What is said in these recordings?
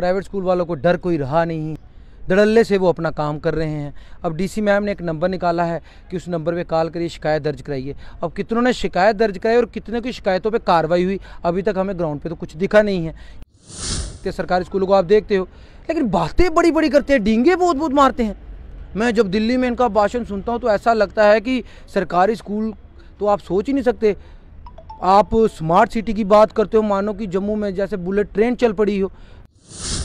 private school वालों को डर कोई रहा नहीं धड़ल्ले से वो अपना काम कर रहे हैं अब डीसी मैम ने एक नंबर निकाला है कि उस नंबर पे कॉल करिए शिकायत दर्ज कराइए अब कितनों ने शिकायत दर्ज कराई और कितने की शिकायतों पे कार्रवाई हुई अभी तक हमें ग्राउंड पे तो कुछ दिखा नहीं है तो सरकारी स्कूलों को आप देखते हो लेकिन बातें बड़ी बड़ी करते हैं डींगे बहुत बहुत मारते हैं मैं जब दिल्ली में इनका भाषण सुनता हूँ तो ऐसा लगता है कि सरकारी स्कूल तो आप सोच ही नहीं सकते आप स्मार्ट सिटी की बात करते हो मानो कि जम्मू में जैसे बुलेट ट्रेन चल पड़ी हो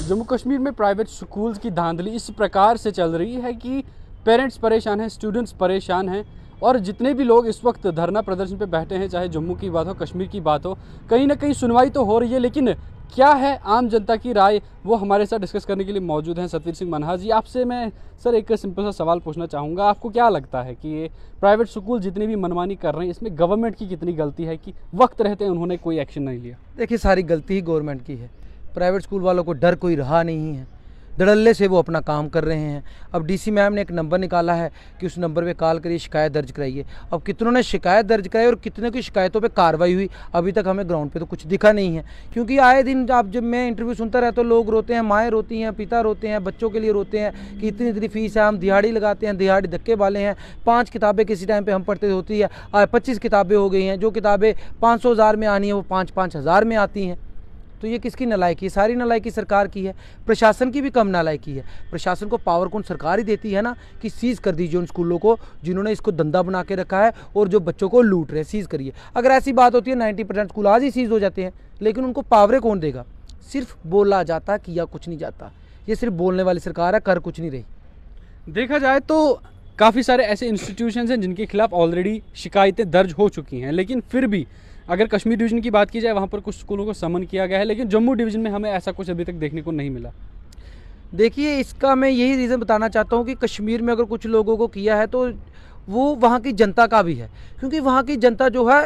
जम्मू कश्मीर में प्राइवेट स्कूल्स की धांधली इस प्रकार से चल रही है कि पेरेंट्स परेशान हैं स्टूडेंट्स परेशान हैं और जितने भी लोग इस वक्त धरना प्रदर्शन पर बैठे हैं चाहे जम्मू की बात हो कश्मीर की बात हो कहीं ना कहीं सुनवाई तो हो रही है लेकिन क्या है आम जनता की राय वो हमारे साथ डिस्कस करने के लिए मौजूद हैं सतवीर सिंह मनहा जी आपसे मैं सर एक सिंपल सा सवाल पूछना चाहूँगा आपको क्या लगता है कि ये प्राइवेट स्कूल जितनी भी मनमानी कर रहे हैं इसमें गवर्नमेंट की कितनी गलती है कि वक्त रहते हैं उन्होंने कोई एक्शन नहीं लिया देखिए सारी गलती ही गवर्नमेंट की है प्राइवेट स्कूल वालों को डर कोई रहा नहीं है धड़ल्ले से वो अपना काम कर रहे हैं अब डीसी मैम ने एक नंबर निकाला है कि उस नंबर पे कॉल करिए शिकायत दर्ज कराइए अब कितनों ने शिकायत दर्ज कराई और कितने की शिकायतों पे कार्रवाई हुई अभी तक हमें ग्राउंड पे तो कुछ दिखा नहीं है क्योंकि आए दिन आप जब मैं इंटरव्यू सुनता रहता हूँ लोग रोते हैं माएँ रोती हैं पिता रोते हैं बच्चों के लिए रोते हैं कि इतनी इतनी फीस है हम दिहाड़ी लगाते हैं दिहाड़ी धक्के वाले हैं पाँच किताबें किसी टाइम पर हम पढ़ते होती है पच्चीस किताबें हो गई हैं जो किताबें पाँच सौ में आनी है वो पाँच पाँच हज़ार में आती हैं तो ये किसकी नलायकी है सारी नलायकी सरकार की है प्रशासन की भी कम नलायकी है प्रशासन को पावर कौन सरकार ही देती है ना कि सीज़ कर दीजिए उन स्कूलों को जिन्होंने इसको धंधा बना के रखा है और जो बच्चों को लूट रहे हैं सीज़ करिए अगर ऐसी बात होती है नाइन्टी परसेंट स्कूल आज ही सीज़ हो जाते हैं लेकिन उनको पावरें कौन देगा सिर्फ बोला जाता किया कुछ नहीं जाता ये सिर्फ बोलने वाली सरकार है कर कुछ नहीं रही देखा जाए तो काफ़ी सारे ऐसे इंस्टीट्यूशन हैं जिनके खिलाफ ऑलरेडी शिकायतें दर्ज हो चुकी हैं लेकिन फिर भी अगर कश्मीर डिवीजन की बात की जाए वहाँ पर कुछ स्कूलों को समन किया गया है लेकिन जम्मू डिवीजन में हमें ऐसा कुछ अभी तक देखने को नहीं मिला देखिए इसका मैं यही रीज़न बताना चाहता हूँ कि कश्मीर में अगर कुछ लोगों को किया है तो वो वहाँ की जनता का भी है क्योंकि वहाँ की जनता जो है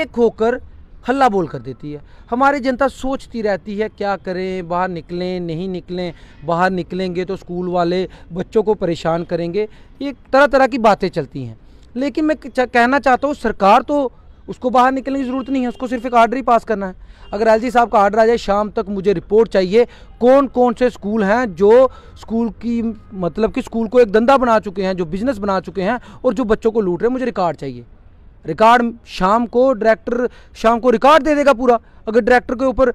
एक होकर हल्ला बोल कर देती है हमारी जनता सोचती रहती है क्या करें बाहर निकलें नहीं निकलें बाहर निकलेंगे तो स्कूल वाले बच्चों को परेशान करेंगे ये तरह तरह की बातें चलती हैं लेकिन मैं कहना चाहता हूँ सरकार तो उसको बाहर निकलने की ज़रूरत नहीं है उसको सिर्फ एक आर्डर ही पास करना है अगर एल साहब का आर्डर आ जाए शाम तक मुझे रिपोर्ट चाहिए कौन कौन से स्कूल हैं जो स्कूल की मतलब कि स्कूल को एक धंधा बना चुके हैं जो बिज़नेस बना चुके हैं और जो बच्चों को लूट रहे हैं मुझे रिकॉर्ड चाहिए रिकॉर्ड शाम को डायरेक्टर शाम को रिकॉर्ड दे देगा पूरा अगर डायरेक्टर के ऊपर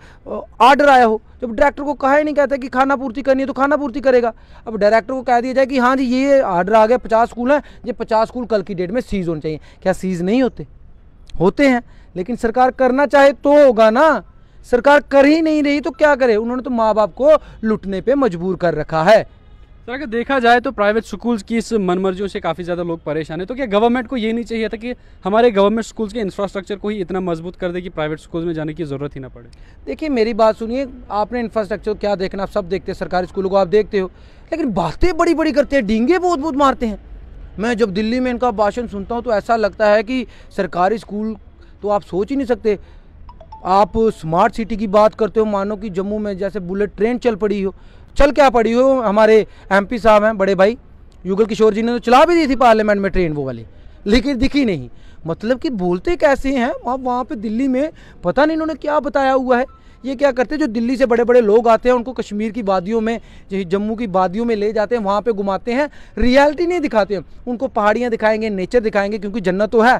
आर्डर आया हो जब डायरेक्टर को कहा ही नहीं कहता कि खाना पूर्ति करनी है तो खाना पूर्ति करेगा अब डायरेक्टर को कह दिया जाए कि हाँ जी ये आर्डर आ गया पचास स्कूल हैं ये पचास स्कूल कल की डेट में सीज होने चाहिए क्या सीज नहीं होते होते हैं लेकिन सरकार करना चाहे तो होगा ना सरकार कर ही नहीं रही तो क्या करे उन्होंने तो माँ बाप को लुटने पर मजबूर कर रखा है सर तो अगर देखा जाए तो प्राइवेट स्कूल्स की इस मनमर्जियों से काफ़ी ज़्यादा लोग परेशान हैं तो क्या गवर्नमेंट को ये नहीं चाहिए था कि हमारे गवर्नमेंट स्कूल्स के इंफ्रास्ट्रक्चर को ही इतना मजबूत कर दे कि प्राइवेट स्कूल में जाने की ज़रूरत ही ना पड़े देखिए मेरी बात सुनिए आपने इंफ्रास्ट्रक्चर क्या देखना आप सब देखते हैं सरकारी स्कूलों को आप देखते हो लेकिन बातें बड़ी बड़ी करते हैं डींगे बहुत बहुत मारते हैं मैं जब दिल्ली में इनका भाषण सुनता हूँ तो ऐसा लगता है कि सरकारी स्कूल तो आप सोच ही नहीं सकते आप स्मार्ट सिटी की बात करते हो मानो कि जम्मू में जैसे बुलेट ट्रेन चल पड़ी हो चल क्या पड़ी हो हमारे एमपी साहब हैं बड़े भाई युगल किशोर जी ने तो चला भी दी थी पार्लियामेंट में ट्रेन वो वाली लेकिन दिखी नहीं मतलब कि बोलते कैसे हैं वहाँ वहाँ पे दिल्ली में पता नहीं इन्होंने क्या बताया हुआ है ये क्या करते हैं जो दिल्ली से बड़े बड़े लोग आते हैं उनको कश्मीर की वादियों में जम्मू की वादियों में ले जाते हैं वहाँ पे घुमाते हैं रियलिटी नहीं दिखाते हैं उनको पहाड़ियाँ दिखाएंगे नेचर दिखाएंगे क्योंकि जन्नत तो है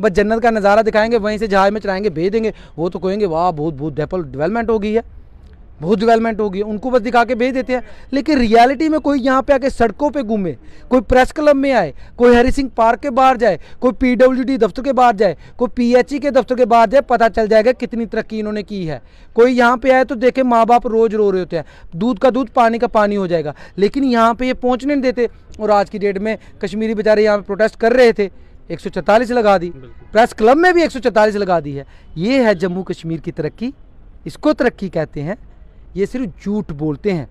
बस जन्नत का नज़ारा दिखाएंगे वहीं से जहाज़ में चलाएंगे भेज देंगे वो तो कहेंगे वाह बहुत बहुत डेवलपमेंट हो गई है बहुत डेवलपमेंट होगी उनको बस दिखा के भेज देते हैं लेकिन रियलिटी में कोई यहाँ पे आके सड़कों पे घूमे कोई प्रेस क्लब में आए कोई हरी सिंह पार्क के बाहर जाए कोई पीडब्ल्यूडी दफ्तर के बाहर जाए कोई पीएचई के दफ्तर के बाहर जाए पता चल जाएगा कितनी तरक्की इन्होंने की है कोई यहाँ पे आए तो देखे माँ बाप रोज रो रहे होते हैं दूध का दूध पानी का पानी हो जाएगा लेकिन यहाँ पर ये पहुँचने नहीं देते और आज की डेट में कश्मीरी बेचारे यहाँ पे प्रोटेस्ट कर रहे थे एक लगा दी प्रेस क्लब में भी एक लगा दी है ये है जम्मू कश्मीर की तरक्की इसको तरक्की कहते हैं ये सिर्फ झूठ बोलते हैं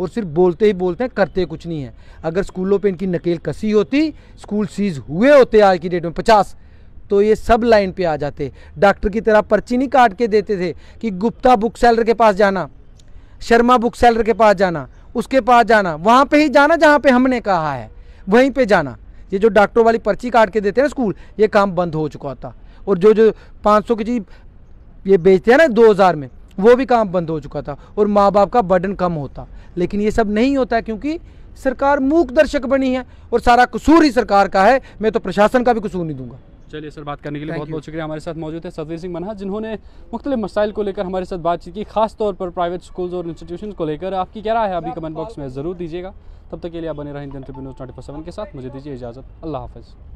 और सिर्फ बोलते ही बोलते हैं करते कुछ नहीं है अगर स्कूलों पे इनकी नकेल कसी होती स्कूल सीज हुए होते आज की डेट में पचास तो ये सब लाइन पे आ जाते डॉक्टर की तरह पर्ची नहीं काट के देते थे कि गुप्ता बुक सेलर के पास जाना शर्मा बुक सेलर के पास जाना उसके पास जाना वहाँ पे ही जाना जहाँ पे हमने कहा है वहीं पे जाना ये जो डॉक्टरों वाली पर्ची काट के देते हैं स्कूल ये काम बंद हो चुका था और जो जो पाँच की चीज़ ये बेचते हैं ना दो में वो भी काम बंद हो चुका था और माँ बाप का बर्डन कम होता लेकिन ये सब नहीं होता क्योंकि सरकार मूक दर्शक बनी है और सारा कसूर ही सरकार का है मैं तो प्रशासन का भी कसूर नहीं दूंगा चलिए सर बात करने के लिए बहुत बहुत शुक्रिया हमारे साथ मौजूद है सतवीर सिंह मनहा जिन्होंने मुख्तलिफ मसाइल को लेकर हमारे साथ बातचीत की खास तौर पर प्राइवेट स्कूल्स और इंस्टीट्यूशन को लेकर आपकी क्या राय है अभी कमेंट बॉक्स में ज़रूर दीजिएगा तब तक के लिए आप बने रहें इंडियन ट्रिब्यून ट्वेंटी के साथ मुझे दीजिए इजाज़त अल्लाह हाफ़